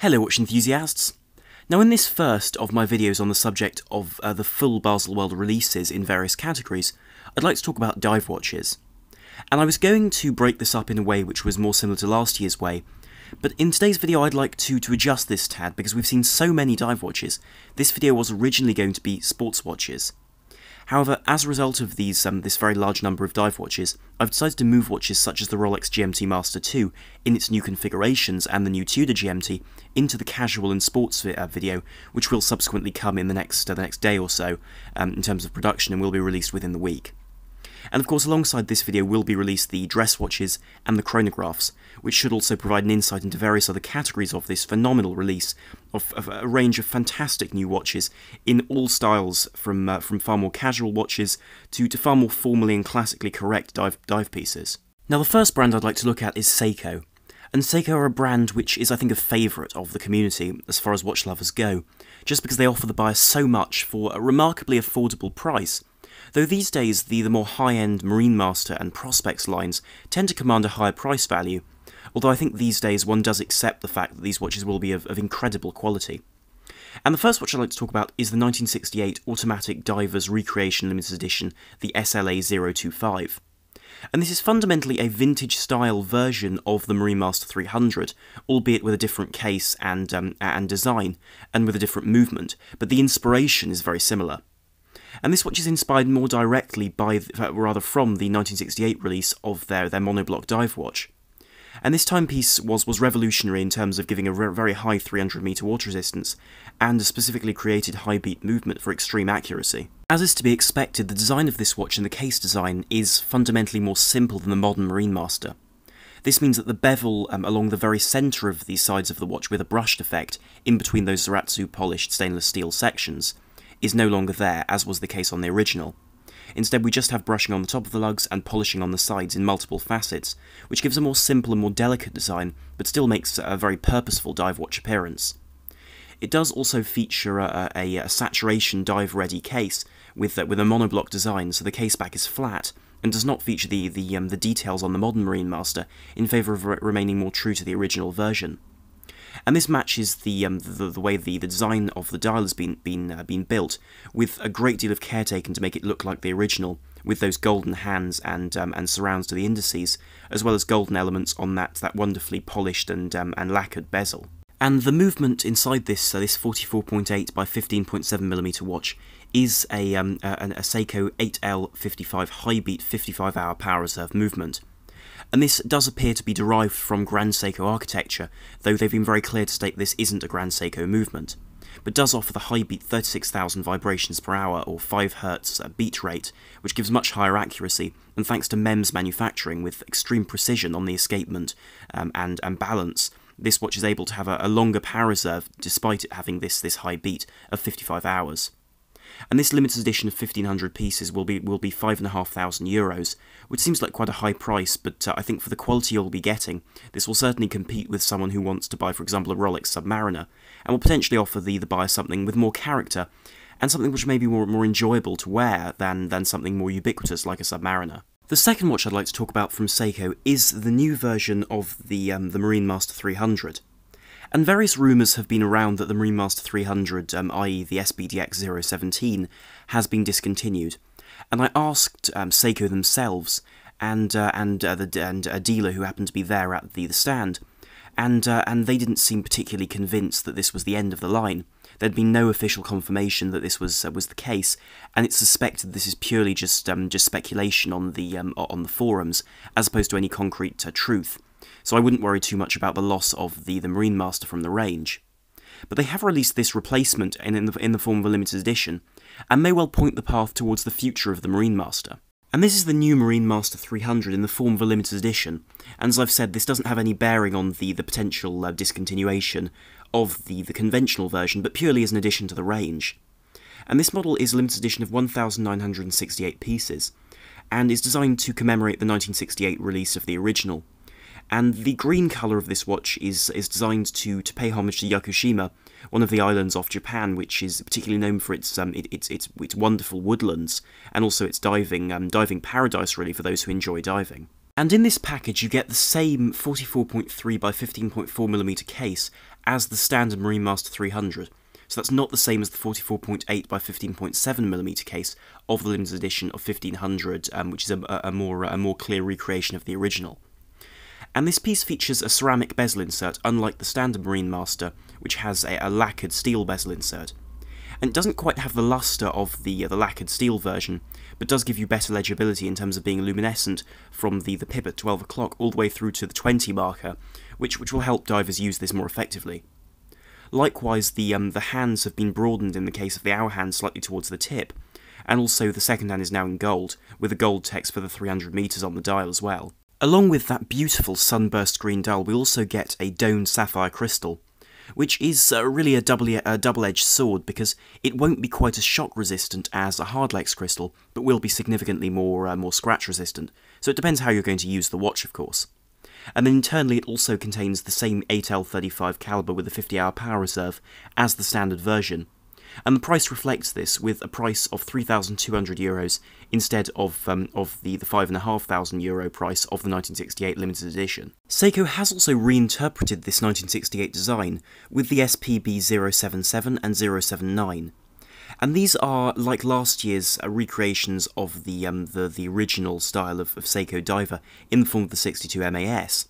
Hello watch enthusiasts! Now in this first of my videos on the subject of uh, the full Baselworld releases in various categories, I'd like to talk about dive watches. And I was going to break this up in a way which was more similar to last year's way, but in today's video I'd like to, to adjust this tad because we've seen so many dive watches. This video was originally going to be sports watches, However, as a result of these um, this very large number of dive watches, I've decided to move watches such as the Rolex GMT Master 2 in its new configurations and the new Tudor GMT into the casual and sports uh, video, which will subsequently come in the next uh, the next day or so um, in terms of production and will be released within the week. And of course, alongside this video will be released the dress watches and the chronographs, which should also provide an insight into various other categories of this phenomenal release of, of a range of fantastic new watches in all styles, from uh, from far more casual watches to, to far more formally and classically correct dive, dive pieces. Now, the first brand I'd like to look at is Seiko. And Seiko are a brand which is, I think, a favourite of the community as far as watch lovers go, just because they offer the buyer so much for a remarkably affordable price though these days the, the more high-end Marine Master and Prospects lines tend to command a higher price value, although I think these days one does accept the fact that these watches will be of, of incredible quality. And the first watch I'd like to talk about is the 1968 Automatic Divers Recreation Limited Edition, the SLA 025. And this is fundamentally a vintage style version of the Marine Master 300, albeit with a different case and, um, and design, and with a different movement, but the inspiration is very similar. And this watch is inspired more directly by, rather from the 1968 release of their, their monoblock dive watch. And this timepiece was, was revolutionary in terms of giving a re- very high 300 meter water resistance and a specifically created high beat movement for extreme accuracy. As is to be expected, the design of this watch and the case design is fundamentally more simple than the modern Marine Master. This means that the bevel um, along the very centre of the sides of the watch with a brushed effect in between those Zeratsu polished stainless steel sections is no longer there, as was the case on the original. Instead, we just have brushing on the top of the lugs and polishing on the sides in multiple facets, which gives a more simple and more delicate design, but still makes a very purposeful dive watch appearance. It does also feature a, a, a saturation dive ready case with, uh, with a monoblock design, so the case back is flat and does not feature the, the, um, the details on the modern Marine Master in favour of re remaining more true to the original version and this matches the um, the, the, way the, the design of the dial has been been uh, been built with a great deal of care taken to make it look like the original, with those golden hands and um, and surrounds to the indices, as well as golden elements on that that wonderfully polished and um, and lacquered bezel. And the movement inside this uh, this 44.8 by 15.7 millimeter watch is a, um, a, a Seiko 8L55 high beat 55 hour power reserve movement and this does appear to be derived from Grand Seiko architecture, though they've been very clear to state this isn't a Grand Seiko movement, but does offer the high beat 36,000 vibrations per hour or 5 Hz beat rate, which gives much higher accuracy, and thanks to MEMS manufacturing with extreme precision on the escapement um, and, and balance, this watch is able to have a, a longer power reserve despite it having this, this high beat of 55 hours and this limited edition of 1500 pieces will be will be 5,500 euros, which seems like quite a high price, but uh, I think for the quality you'll be getting, this will certainly compete with someone who wants to buy, for example, a Rolex Submariner, and will potentially offer the, the buyer something with more character, and something which may be more, more enjoyable to wear than, than something more ubiquitous like a Submariner. The second watch I'd like to talk about from Seiko is the new version of the, um, the Marine Master 300. And various rumours have been around that the Marine Master 300, um, i.e. the SBDX 017, has been discontinued. And I asked um, Seiko themselves and uh, and uh, the and a dealer who happened to be there at the, the stand, and uh, and they didn't seem particularly convinced that this was the end of the line. There'd been no official confirmation that this was uh, was the case, and it's suspected this is purely just um, just speculation on the um, on the forums as opposed to any concrete uh, truth so I wouldn't worry too much about the loss of the, the Marine Master from the range. But they have released this replacement in, in, the, in the form of a limited edition, and may well point the path towards the future of the Marine Master. And this is the new Marine Master 300 in the form of a limited edition, and as I've said, this doesn't have any bearing on the, the potential uh, discontinuation of the, the conventional version, but purely as an addition to the range. And this model is a limited edition of 1,968 pieces, and is designed to commemorate the 1968 release of the original and the green colour of this watch is, is designed to, to pay homage to Yakushima, one of the islands off Japan, which is particularly known for its um, it, its, its its wonderful woodlands and also its diving um, diving paradise, really, for those who enjoy diving. And in this package, you get the same 44.3 by 15.4mm case as the standard Marine Master 300. So that's not the same as the 44.8 by 15.7mm case of the limited edition of 1500, um, which is a, a, more a more clear recreation of the original. And this piece features a ceramic bezel insert, unlike the standard Marine Master, which has a, a lacquered steel bezel insert. And it doesn't quite have the luster of the, uh, the lacquered steel version, but does give you better legibility in terms of being luminescent from the, the pip at 12 o'clock all the way through to the 20 marker, which, which will help divers use this more effectively. Likewise, the, um, the hands have been broadened in the case of the hour hand slightly towards the tip, and also the second hand is now in gold, with a gold text for the 300 metres on the dial as well. Along with that beautiful sunburst green dull, we also get a domed sapphire crystal, which is uh, really a double-edged sword because it won't be quite as shock-resistant as a hardlex crystal, but will be significantly more, uh, more scratch-resistant, so it depends how you're going to use the watch, of course. And then internally it also contains the same 8L35 caliber with a 50-hour power reserve as the standard version, and the price reflects this with a price of 3,200 euros instead of um, of the the 5,500 euro price of the 1968 limited edition. Seiko has also reinterpreted this 1968 design with the SPB 077 and 079. And these are like last year's uh, recreations of the, um, the the original style of, of Seiko Diver in the form of the 62 MAS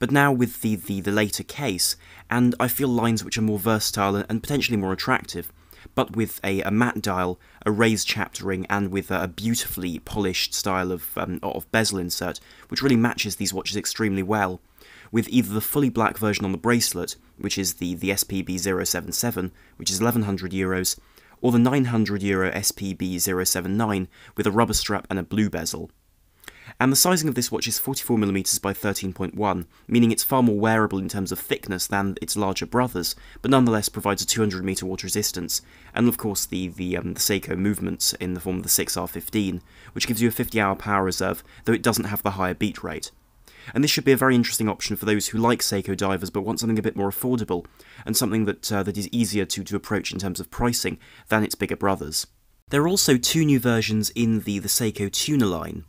but now with the, the, the, later case, and I feel lines which are more versatile and, potentially more attractive, but with a, a matte dial, a raised chaptering, and with a, beautifully polished style of, um, of bezel insert, which really matches these watches extremely well. With either the fully black version on the bracelet, which is the, the SPB077, which is 1100 euros, or the 900 euro SPB079 with a rubber strap and a blue bezel and the sizing of this watch is 44mm by 13.1, meaning it's far more wearable in terms of thickness than its larger brothers, but nonetheless provides a 200m water resistance, and of course the, the, um, the Seiko movements in the form of the 6R15, which gives you a 50 hour power reserve, though it doesn't have the higher beat rate. And this should be a very interesting option for those who like Seiko divers but want something a bit more affordable, and something that, uh, that is easier to, to approach in terms of pricing than its bigger brothers. There are also two new versions in the, the Seiko Tuner line,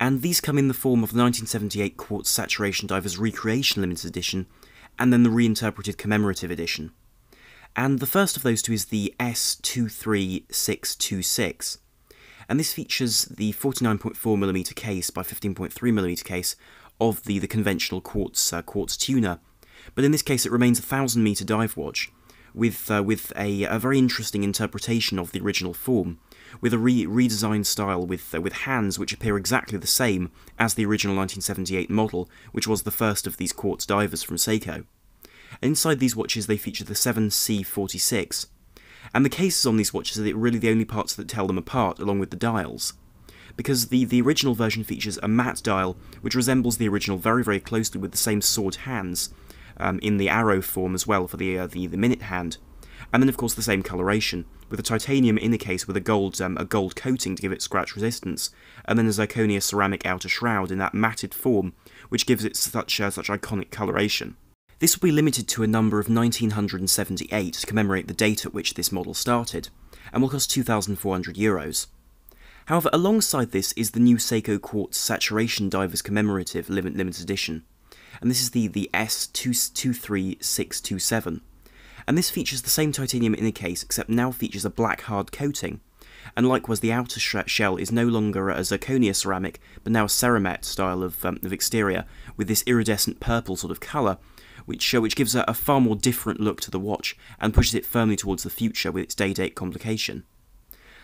and these come in the form of the 1978 Quartz Saturation Divers Recreation Limited Edition, and then the reinterpreted commemorative edition. And the first of those two is the S23626, and this features the 49.4mm case by 15.3mm case of the, the conventional quartz, uh, quartz tuner, but in this case it remains a 1000 metre dive watch, with, uh, with a, a very interesting interpretation of the original form, with a re redesigned style with, uh, with hands which appear exactly the same as the original 1978 model, which was the first of these quartz divers from Seiko. Inside these watches they feature the 7C46, and the cases on these watches are really the only parts that tell them apart, along with the dials. Because the, the original version features a matte dial, which resembles the original very very closely with the same sword hands, um, in the arrow form as well for the, uh, the, the minute hand, and then of course the same coloration, with a titanium inner case with a gold um, a gold coating to give it scratch resistance, and then a zirconia ceramic outer shroud in that matted form, which gives it such uh, such iconic coloration. This will be limited to a number of 1978 to commemorate the date at which this model started, and will cost 2,400 euros. However, alongside this is the new Seiko Quartz Saturation Divers Commemorative Limited Edition, and this is the, the S23627 and this features the same titanium inner case except now features a black hard coating. And likewise, the outer shell is no longer a zirconia ceramic, but now a ceramet style of, um, of exterior, with this iridescent purple sort of colour, which, uh, which gives a, a far more different look to the watch and pushes it firmly towards the future with its day date complication.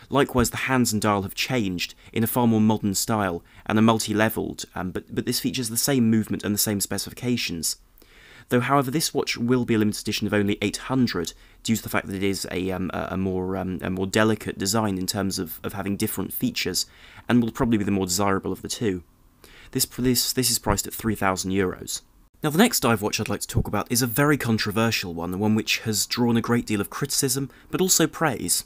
Likewise, the hands and dial have changed in a far more modern style and are multi levelled, um, but, but this features the same movement and the same specifications though however this watch will be a limited edition of only 800 due to the fact that it is a, um, a more um, a more delicate design in terms of, of having different features, and will probably be the more desirable of the two. This, this, this is priced at 3,000 euros. Now, the next dive watch I'd like to talk about is a very controversial one, the one which has drawn a great deal of criticism, but also praise.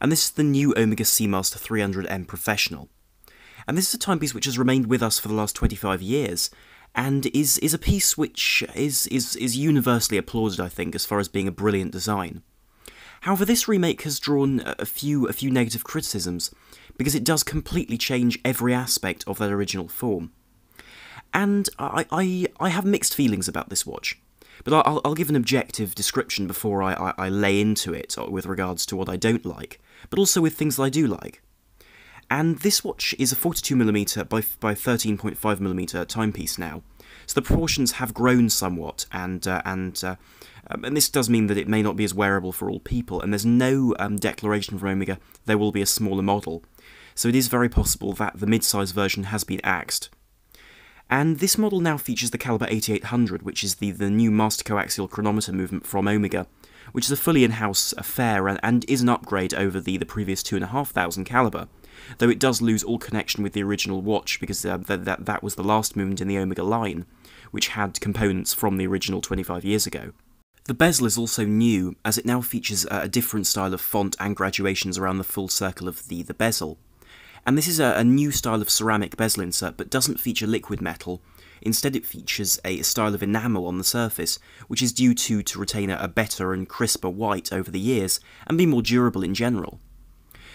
And this is the new Omega Seamaster 300M Professional. And this is a timepiece which has remained with us for the last 25 years, and is is a piece which is is is universally applauded, I think, as far as being a brilliant design. However, this remake has drawn a few a few negative criticisms because it does completely change every aspect of that original form. And I I, I have mixed feelings about this watch, but I'll, I'll give an objective description before I, I, I lay into it uh, with regards to what I don't like, but also with things that I do like. And this watch is a 42mm by, by 13.5mm timepiece now. So the proportions have grown somewhat, and uh, and uh, um, and this does mean that it may not be as wearable for all people. And there's no um, declaration from Omega there will be a smaller model, so it is very possible that the mid-size version has been axed. And this model now features the Caliber 8800, which is the, the new master coaxial chronometer movement from Omega, which is a fully in-house affair and, and is an upgrade over the, the previous 2500 Caliber though it does lose all connection with the original watch because uh, that, that, that was the last movement in the Omega line, which had components from the original 25 years ago. The bezel is also new, as it now features a different style of font and graduations around the full circle of the, the bezel. And this is a, a new style of ceramic bezel insert, but doesn't feature liquid metal. Instead, it features a style of enamel on the surface, which is due to to retain a better and crisper white over the years, and be more durable in general.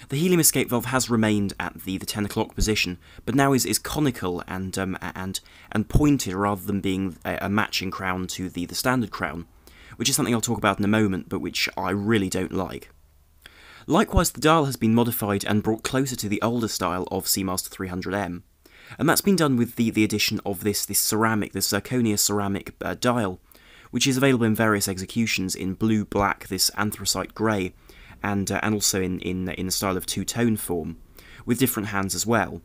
The helium escape valve has remained at the, the 10 o'clock position, but now is, is conical and, um, and, and pointed rather than being a, a matching crown to the, the standard crown, which is something I'll talk about in a moment, but which I really don't like. Likewise, the dial has been modified and brought closer to the older style of Seamaster 300M. And that's been done with the, the addition of this, this ceramic, this zirconia ceramic uh, dial, which is available in various executions in blue, black, this anthracite grey, and uh, and also in in in the style of two tone form, with different hands as well.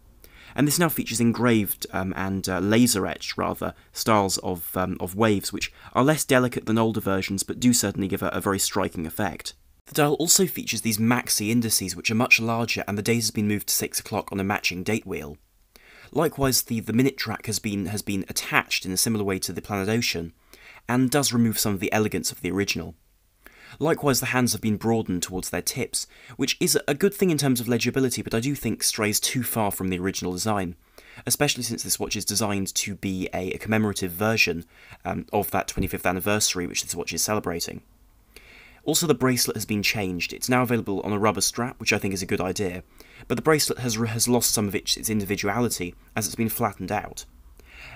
And this now features engraved um, and uh, laser etched rather styles of um, of waves, which are less delicate than older versions, but do certainly give a, a very striking effect. The dial also features these maxi indices, which are much larger, and the date has been moved to six o'clock on a matching date wheel. Likewise, the, the minute track has been has been attached in a similar way to the Planet Ocean, and does remove some of the elegance of the original. Likewise, the hands have been broadened towards their tips, which is a good thing in terms of legibility, but I do think strays too far from the original design, especially since this watch is designed to be a, a commemorative version um, of that 25th anniversary which this watch is celebrating. Also, the bracelet has been changed. It's now available on a rubber strap, which I think is a good idea, but the bracelet has, has lost some of its, its individuality as it's been flattened out.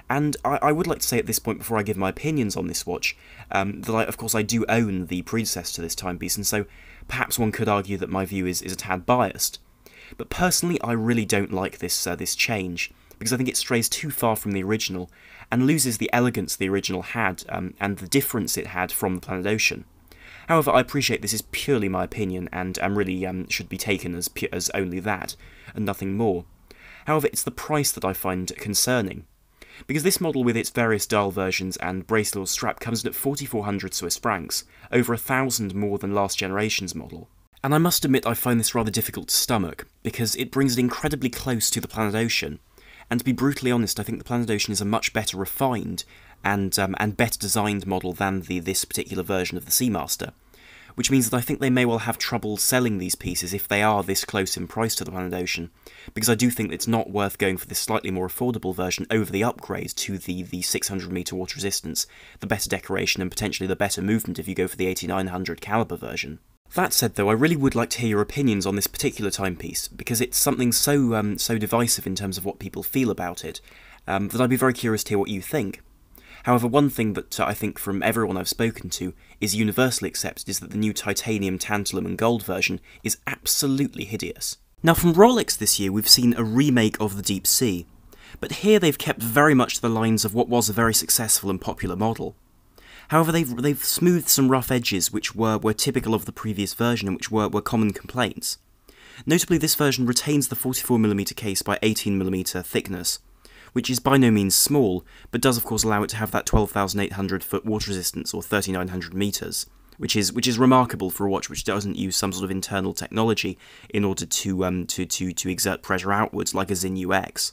And I, I, would like to say at this point, before I give my opinions on this watch, um, that I, of course I do own the predecessor to this timepiece, and so perhaps one could argue that my view is, is a tad biased. But personally, I really don't like this uh, this change because I think it strays too far from the original and loses the elegance the original had um, and the difference it had from the Planet Ocean. However, I appreciate this is purely my opinion and am really um, should be taken as, as only that, and nothing more. However, it's the price that I find concerning because this model with its various dial versions and bracelet or strap comes in at 4400 Swiss francs, over a thousand more than last generation's model. And I must admit I find this rather difficult to stomach, because it brings it incredibly close to the Planet Ocean, and to be brutally honest, I think the Planet Ocean is a much better refined and, um, and better designed model than the, this particular version of the Seamaster which means that I think they may well have trouble selling these pieces if they are this close in price to the Planet Ocean, because I do think it's not worth going for this slightly more affordable version over the upgrade to the, the 600 meter water resistance, the better decoration and potentially the better movement if you go for the 8900 caliber version. That said, though, I really would like to hear your opinions on this particular timepiece because it's something so um, so divisive in terms of what people feel about it um, that I'd be very curious to hear what you think. However, one thing that I think from everyone I've spoken to is universally accepted is that the new titanium, tantalum, and gold version is absolutely hideous. Now, from Rolex this year, we've seen a remake of the Deep Sea, but here they've kept very much to the lines of what was a very successful and popular model. However, they've, they've smoothed some rough edges which were, were typical of the previous version and which were, were common complaints. Notably, this version retains the 44mm case by 18mm thickness, which is by no means small, but does of course allow it to have that 12,800 foot water resistance or 3,900 metres, which is which is remarkable for a watch which doesn't use some sort of internal technology in order to um, to, to, to exert pressure outwards like a Zinu X.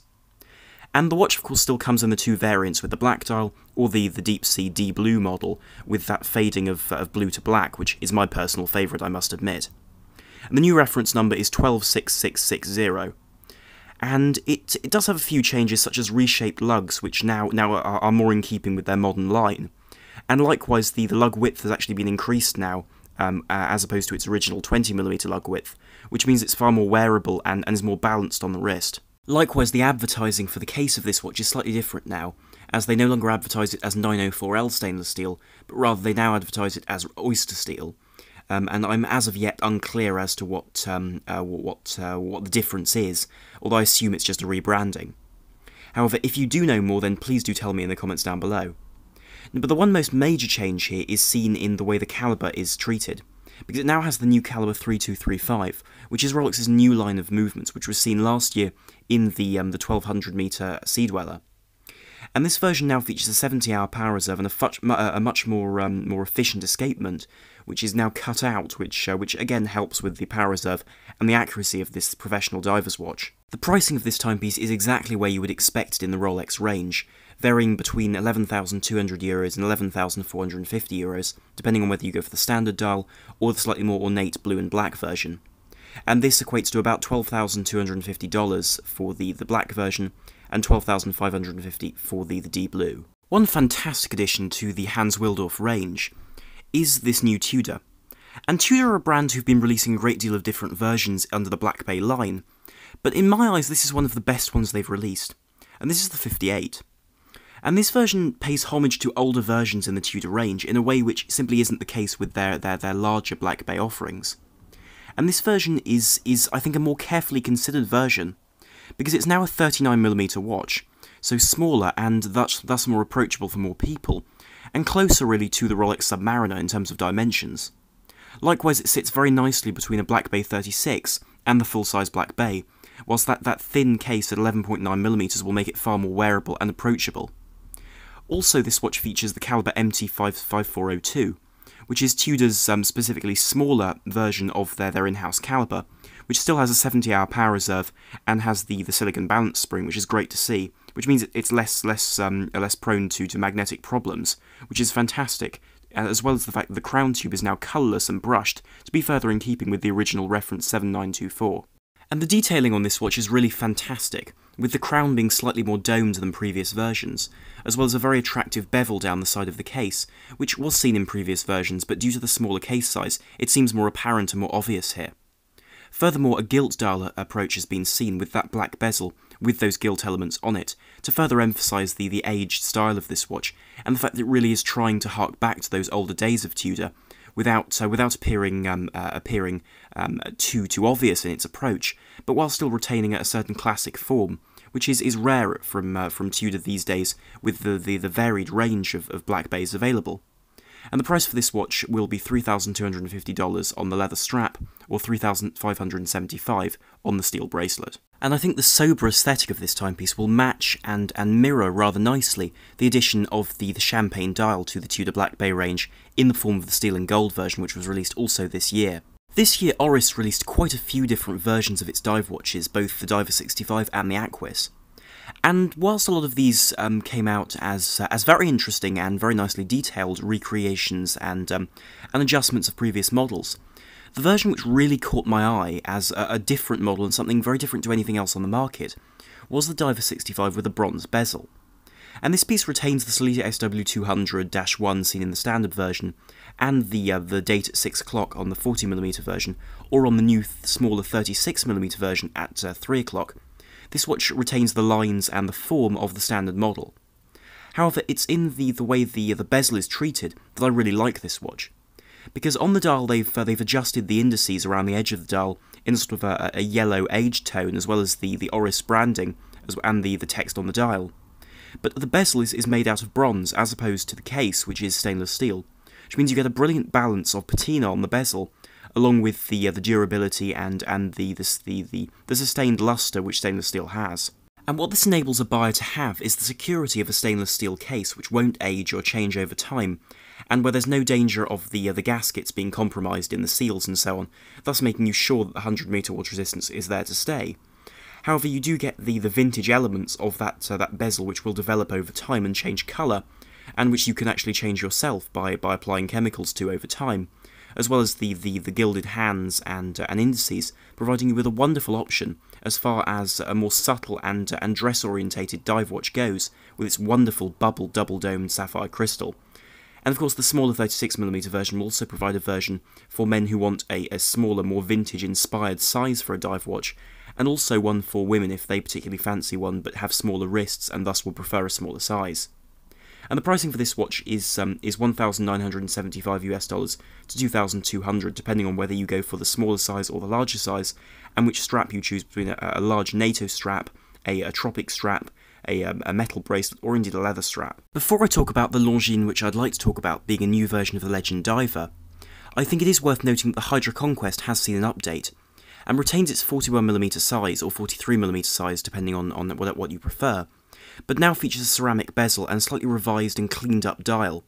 And the watch of course still comes in the two variants with the black dial or the, the deep sea D blue model with that fading of, uh, of blue to black, which is my personal favourite I must admit. And the new reference number is 126660 and it, it does have a few changes such as reshaped lugs, which now, now are, are more in keeping with their modern line. And likewise, the, the lug width has actually been increased now, um, uh, as opposed to its original 20mm lug width, which means it's far more wearable and, and is more balanced on the wrist. Likewise, the advertising for the case of this watch is slightly different now, as they no longer advertise it as 904L stainless steel, but rather they now advertise it as oyster steel, um, and I'm as of yet unclear as to what um, uh, what uh, what the difference is. Although I assume it's just a rebranding. However, if you do know more, then please do tell me in the comments down below. But the one most major change here is seen in the way the caliber is treated, because it now has the new caliber 3235, which is Rolex's new line of movements, which was seen last year in the um, the 1200 meter Sea Dweller. And this version now features a 70 hour power reserve and a, much, uh, a much more um, more efficient escapement, which is now cut out, which, uh, which again helps with the power reserve and the accuracy of this professional diver's watch. The pricing of this timepiece is exactly where you would expect it in the Rolex range, varying between 11,200 euros and 11,450 euros, depending on whether you go for the standard dial or the slightly more ornate blue and black version. And this equates to about $12,250 for the, the black version and 12,550 for the, the D blue. One fantastic addition to the Hans Wildorf range is this new Tudor. And Tudor are a brand who've been releasing a great deal of different versions under the Black Bay line, but in my eyes this is one of the best ones they've released, and this is the 58. And this version pays homage to older versions in the Tudor range in a way which simply isn't the case with their, their, their larger Black Bay offerings. And this version is, is, I think, a more carefully considered version, because it's now a 39mm watch, so smaller and thus, thus more approachable for more people, and closer really to the Rolex Submariner in terms of dimensions. Likewise, it sits very nicely between a Black Bay 36 and the full-size Black Bay, whilst that, that thin case at 11.9mm will make it far more wearable and approachable. Also, this watch features the caliber MT55402, which is Tudor's um, specifically smaller version of their, their in-house caliber, which still has a 70-hour power reserve and has the, the silicon balance spring, which is great to see, which means it's less less um, uh, less prone to, to magnetic problems, which is fantastic, uh, as well as the fact that the crown tube is now colourless and brushed, to be further in keeping with the original reference 7924. And the detailing on this watch is really fantastic, with the crown being slightly more domed than previous versions, as well as a very attractive bevel down the side of the case, which was seen in previous versions, but due to the smaller case size, it seems more apparent and more obvious here. Furthermore, a gilt dial approach has been seen with that black bezel, with those gilt elements on it, to further emphasise the, the aged style of this watch, and the fact that it really is trying to hark back to those older days of Tudor, without uh, without appearing um, uh, appearing um, too too obvious in its approach, but while still retaining a certain classic form, which is, is rare from uh, from Tudor these days with the, the, the varied range of, of black bays available. And the price for this watch will be $3,250 on the leather strap, or $3,575 on the steel bracelet and I think the sober aesthetic of this timepiece will match and, and mirror rather nicely the addition of the, the champagne dial to the Tudor Black Bay range in the form of the steel and gold version which was released also this year. This year Oris released quite a few different versions of its dive watches, both the Diver 65 and the Aquis. And whilst a lot of these um, came out as uh, as very interesting and very nicely detailed recreations and um, and adjustments of previous models, the version which really caught my eye as a, a different model and something very different to anything else on the market was the Diver 65 with a bronze bezel. And this piece retains the Salita SW200-1 seen in the standard version, and the uh, the date at 6 o'clock on the 40mm version, or on the new th smaller 36mm version at uh, 3 o'clock. This watch retains the lines and the form of the standard model. However, it's in the, the way the, the bezel is treated that I really like this watch because on the dial they've uh, they've adjusted the indices around the edge of the dial in sort of a, a yellow age tone as well as the the Oris branding and the the text on the dial. But the bezel is, is made out of bronze as opposed to the case, which is stainless steel, which means you get a brilliant balance of patina on the bezel, along with the uh, the durability and and the the, the the sustained luster which stainless steel has. And what this enables a buyer to have is the security of a stainless steel case which won't age or change over time, and where there's no danger of the, uh, the gaskets being compromised in the seals and so on, thus making you sure that the 100 meter water resistance is there to stay. However, you do get the, the vintage elements of that, uh, that bezel which will develop over time and change colour, and which you can actually change yourself by, by applying chemicals to over time, as well as the, the, the gilded hands and, uh, and indices, providing you with a wonderful option as far as a more subtle and, uh, and dress orientated dive watch goes, with its wonderful bubble double domed sapphire crystal. And of course, the smaller 36mm version will also provide a version for men who want a, a smaller, more vintage inspired size for a dive watch, and also one for women if they particularly fancy one but have smaller wrists and thus will prefer a smaller size. And the pricing for this watch is um, is 1,975 US dollars to 2,200, depending on whether you go for the smaller size or the larger size, and which strap you choose between a, a large NATO strap, a, a tropic strap, a, um, a metal bracelet, or indeed a leather strap. Before I talk about the Longines, which I'd like to talk about being a new version of the Legend Diver, I think it is worth noting that the Hydra Conquest has seen an update and retains its 41mm size or 43mm size depending on, on what, what you prefer, but now features a ceramic bezel and a slightly revised and cleaned up dial.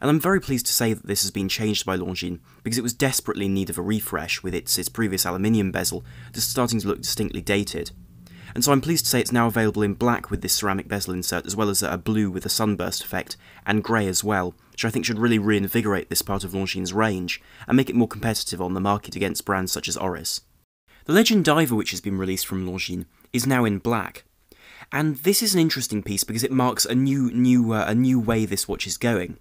And I'm very pleased to say that this has been changed by Longines because it was desperately in need of a refresh with its, its previous aluminium bezel just starting to look distinctly dated and so I'm pleased to say it's now available in black with this ceramic bezel insert, as well as a blue with a sunburst effect, and grey as well, which I think should really reinvigorate this part of Longines' range, and make it more competitive on the market against brands such as Oris. The Legend Diver, which has been released from Longines, is now in black, and this is an interesting piece because it marks a new, new, uh, a new way this watch is going.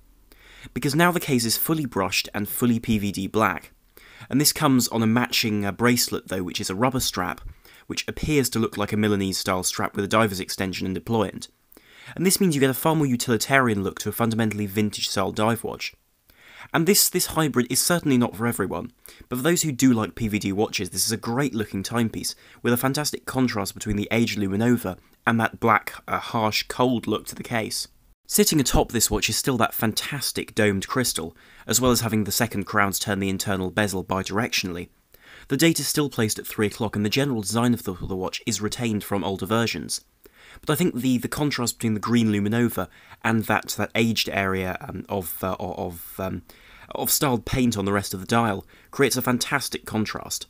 Because now the case is fully brushed and fully PVD black, and this comes on a matching uh, bracelet though, which is a rubber strap, which appears to look like a Milanese-style strap with a diver's extension and deployant. And this means you get a far more utilitarian look to a fundamentally vintage-style dive watch. And this, this hybrid is certainly not for everyone, but for those who do like PVD watches, this is a great looking timepiece, with a fantastic contrast between the aged Luminova and that black, uh, harsh, cold look to the case. Sitting atop this watch is still that fantastic domed crystal, as well as having the second crowns turn the internal bezel bidirectionally, the date is still placed at 3 o'clock, and the general design of the, the watch is retained from older versions. But I think the, the contrast between the green Luminova and that that aged area um, of uh, of um, of styled paint on the rest of the dial creates a fantastic contrast.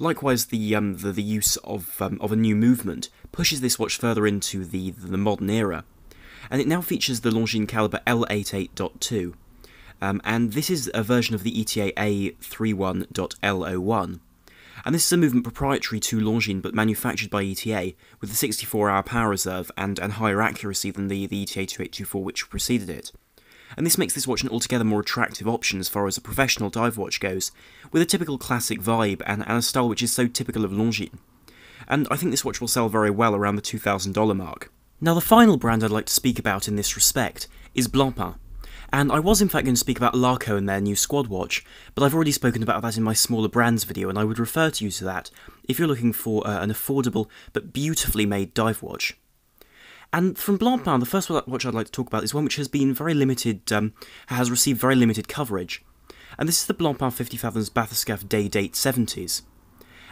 Likewise, the um, the, the, use of um, of a new movement pushes this watch further into the the modern era, and it now features the Longines caliber L88.2. Um, and this is a version of the ETA A31.L01. And this is a movement proprietary to Longines but manufactured by ETA, with a 64 hour power reserve and, and higher accuracy than the, the ETA 2824 which preceded it. And this makes this watch an altogether more attractive option as far as a professional dive watch goes, with a typical classic vibe and, and a style which is so typical of Longines. And I think this watch will sell very well around the $2,000 mark. Now the final brand I'd like to speak about in this respect is Blancpain, and I was in fact going to speak about Larco and their new squad watch, but I've already spoken about that in my smaller brands video and I would refer to you to that if you're looking for uh, an affordable but beautifully made dive watch. And from Blancpain, the first watch I'd like to talk about is one which has been very limited, um, has received very limited coverage. And this is the Blancpain 50 Fathoms Bathyscaphe Day Date 70s.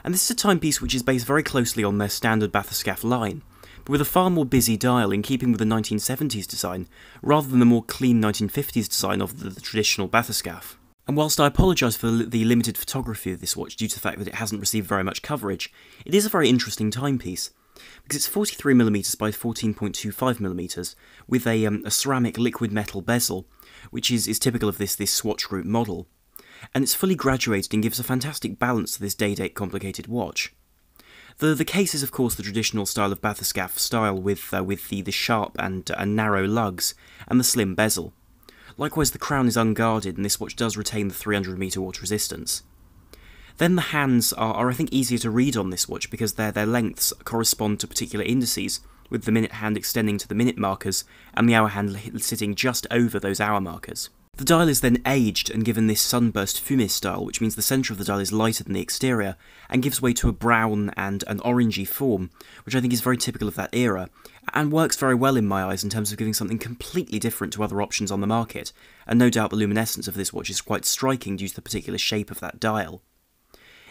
And this is a timepiece which is based very closely on their standard Bathyscaphe line, but with a far more busy dial in keeping with the 1970s design, rather than the more clean 1950s design of the, the traditional bathyscaphe. And whilst I apologise for the limited photography of this watch due to the fact that it hasn't received very much coverage, it is a very interesting timepiece, because it's 43mm by 14.25mm, with a, um, a ceramic liquid metal bezel, which is, is typical of this, this Swatch Group model, and it's fully graduated and gives a fantastic balance to this day-date complicated watch. The the case is of course the traditional style of bathyscaphe style with uh, with the the sharp and uh, narrow lugs and the slim bezel. Likewise, the crown is unguarded, and this watch does retain the 300 meter watch resistance. Then the hands are, are, I think, easier to read on this watch because their their lengths correspond to particular indices, with the minute hand extending to the minute markers and the hour hand sitting just over those hour markers. The dial is then aged and given this sunburst fume style, which means the centre of the dial is lighter than the exterior, and gives way to a brown and an orangey form, which I think is very typical of that era, and works very well in my eyes in terms of giving something completely different to other options on the market, and no doubt the luminescence of this watch is quite striking due to the particular shape of that dial.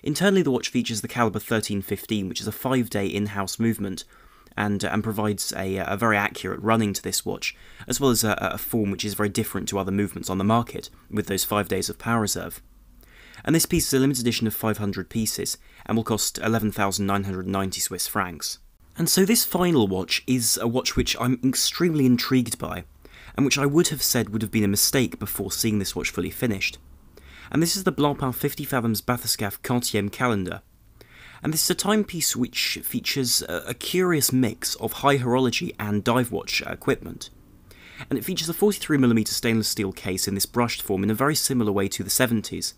Internally the watch features the caliber 1315, which is a 5-day in-house movement, and uh, and provides a, uh, a very accurate running to this watch, as well as a, a form which is very different to other movements on the market with those five days of power reserve. And this piece is a limited edition of 500 pieces and will cost 11,990 Swiss francs. And so this final watch is a watch which I'm extremely intrigued by, and which I would have said would have been a mistake before seeing this watch fully finished. And this is the Blancpain 50 Fathoms Bathyscaphe Cartier Calendar, and this is a timepiece which features a, a curious mix of high horology and dive watch equipment. And it features a 43mm stainless steel case in this brushed form in a very similar way to the 70s.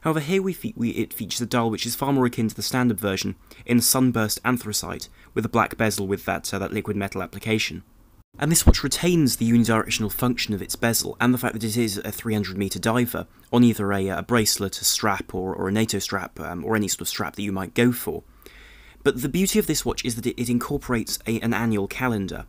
However, here we fe we, it features a dial which is far more akin to the standard version in sunburst anthracite, with a black bezel with that, uh, that liquid metal application. And this watch retains the unidirectional function of its bezel and the fact that it is a 300 meter diver on either a, a uh, bracelet, a strap, or, or a NATO strap, um, or any sort of strap that you might go for. But the beauty of this watch is that it, it incorporates a, an annual calendar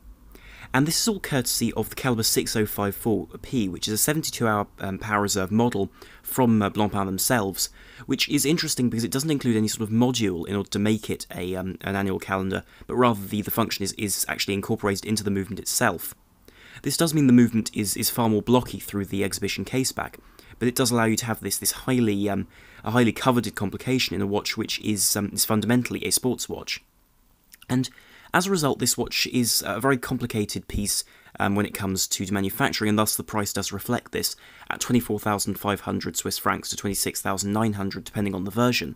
and this is all courtesy of the Calibre 6054P, which is a 72-hour um, power reserve model from uh, Blancpain themselves, which is interesting because it doesn't include any sort of module in order to make it a, um, an annual calendar, but rather the, the function is, is actually incorporated into the movement itself. This does mean the movement is, is far more blocky through the exhibition caseback, but it does allow you to have this this highly um, a highly coveted complication in a watch which is um, is fundamentally a sports watch. And as a result, this watch is a very complicated piece um, when it comes to manufacturing, and thus the price does reflect this at 24,500 Swiss francs to 26,900 depending on the version.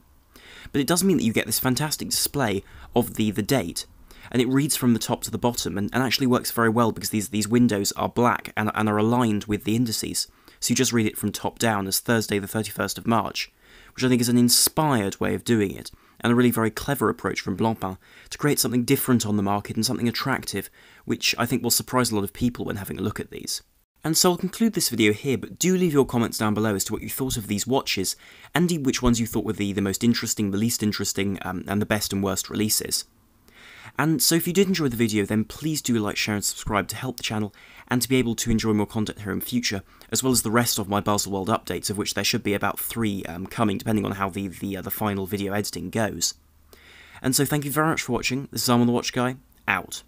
But it does mean that you get this fantastic display of the, the date, and it reads from the top to the bottom, and, and actually works very well because these, these windows are black and, and are aligned with the indices, so you just read it from top down as Thursday the 31st of March, which I think is an inspired way of doing it and a really very clever approach from Blancpain to create something different on the market and something attractive, which I think will surprise a lot of people when having a look at these. And so I'll conclude this video here, but do leave your comments down below as to what you thought of these watches, and which ones you thought were the, the most interesting, the least interesting, um, and the best and worst releases. And so if you did enjoy the video, then please do like, share and subscribe to help the channel and to be able to enjoy more content here in future, as well as the rest of my Baselworld updates, of which there should be about three um, coming, depending on how the, the, uh, the final video editing goes. And so thank you very much for watching, this is Arm on the Watch Guy, out.